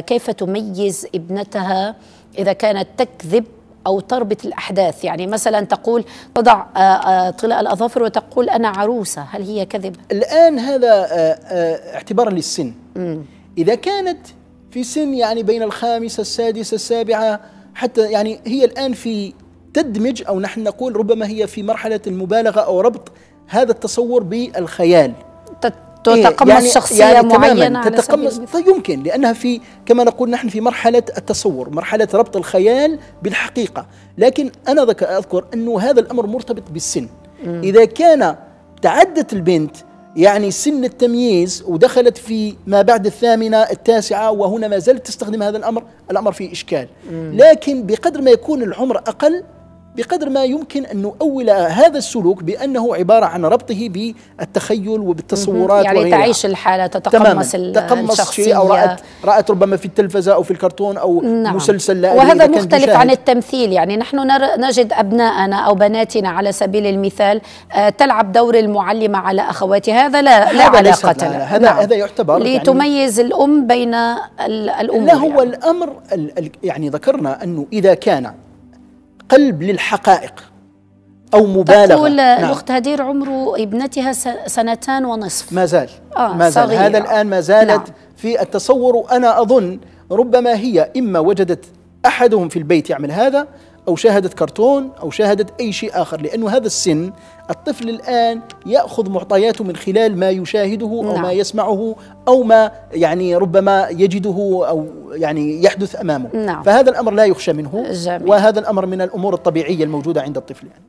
كيف تميز ابنتها إذا كانت تكذب أو تربط الأحداث يعني مثلا تقول تضع آه، آه، طلاء الأظافر وتقول أنا عروسة هل هي كذب الآن هذا آه، اعتبارا للسن إذا كانت في سن يعني بين الخامسة السادسة السابعة حتى يعني هي الآن في تدمج أو نحن نقول ربما هي في مرحلة المبالغة أو ربط هذا التصور بالخيال تتقمص يعني شخصية يعني معينة تتقمص طيب، يمكن لأنها في كما نقول نحن في مرحلة التصور مرحلة ربط الخيال بالحقيقة لكن أنا أذكر أنه هذا الأمر مرتبط بالسن م. إذا كان تعدت البنت يعني سن التمييز ودخلت في ما بعد الثامنة التاسعة وهنا ما زالت تستخدم هذا الأمر الأمر فيه إشكال م. لكن بقدر ما يكون العمر أقل بقدر ما يمكن أن نؤول هذا السلوك بأنه عبارة عن ربطه بالتخيل وبالتصورات يعني وغيرها. تعيش الحالة تتقمص تقمص شيء أو رأت, رأت ربما في التلفزة أو في الكرتون أو نعم. مسلسل لا وهذا مختلف عن التمثيل يعني نحن نجد أبناءنا أو بناتنا على سبيل المثال آه، تلعب دور المعلمة على أخواتها هذا لا, لا هذا علاقة له هذا, نعم. هذا يعتبر يعني لتميز يعني الأم بين الأمور لا هو يعني. الأمر يعني ذكرنا أنه إذا كان قلب للحقائق أو مبالغة تقول نعم. الأخت هدير عمر ابنتها سنتان ونصف ما زال آه ما زال صغيرة. هذا الآن ما زالت نعم. في التصور أنا أظن ربما هي إما وجدت أحدهم في البيت يعمل هذا أو شاهدت كرتون أو شاهدت أي شيء آخر لأنه هذا السن الطفل الآن يأخذ معطياته من خلال ما يشاهده أو نعم. ما يسمعه أو ما يعني ربما يجده أو يعني يحدث أمامه نعم. فهذا الأمر لا يخشى منه جميل. وهذا الأمر من الأمور الطبيعية الموجودة عند الطفل يعني.